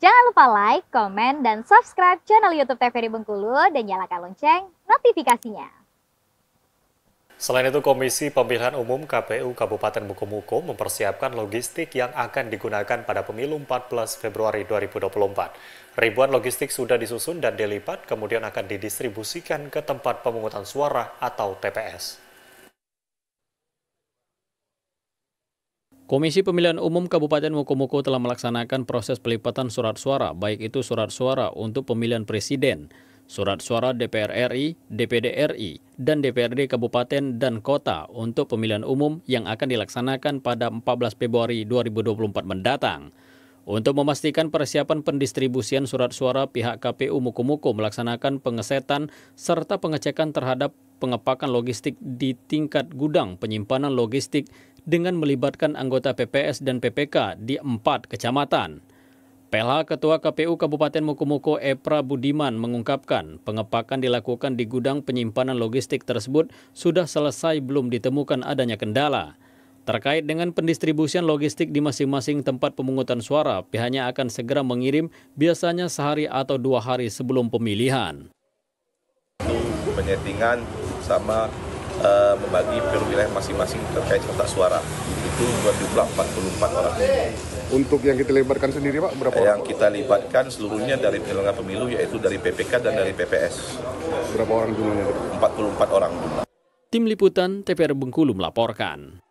Jangan lupa like, komen, dan subscribe channel YouTube TVRI Bengkulu dan nyalakan lonceng notifikasinya. Selain itu, Komisi Pemilihan Umum KPU Kabupaten Mukomuko mempersiapkan logistik yang akan digunakan pada pemilu 14 Februari 2024. Ribuan logistik sudah disusun dan dilipat, kemudian akan didistribusikan ke tempat pemungutan suara atau TPS. Komisi Pemilihan Umum Kabupaten Mukomuko telah melaksanakan proses pelipatan surat suara, baik itu surat suara untuk pemilihan presiden, surat suara DPR RI, DPD RI, dan DPRD Kabupaten dan Kota untuk pemilihan umum yang akan dilaksanakan pada 14 Februari 2024 mendatang. Untuk memastikan persiapan pendistribusian surat suara, pihak KPU muku melaksanakan pengesetan serta pengecekan terhadap pengepakan logistik di tingkat gudang penyimpanan logistik dengan melibatkan anggota PPS dan PPK di empat kecamatan. PLH Ketua KPU Kabupaten muku Epra Budiman mengungkapkan pengepakan dilakukan di gudang penyimpanan logistik tersebut sudah selesai belum ditemukan adanya kendala. Terkait dengan pendistribusian logistik di masing-masing tempat pemungutan suara, pihaknya akan segera mengirim biasanya sehari atau dua hari sebelum pemilihan. Penyetingan sama uh, membagi wilayah masing-masing terkait kotak suara itu berjumlah 44 orang. Untuk yang kita libatkan sendiri Pak berapa? Yang kita libatkan seluruhnya dari penyelenggara pemilu yaitu dari PPK dan dari PPS. Berapa orang jumlahnya? 44 orang jumlah. Tim Liputan TPR Bengkulu melaporkan.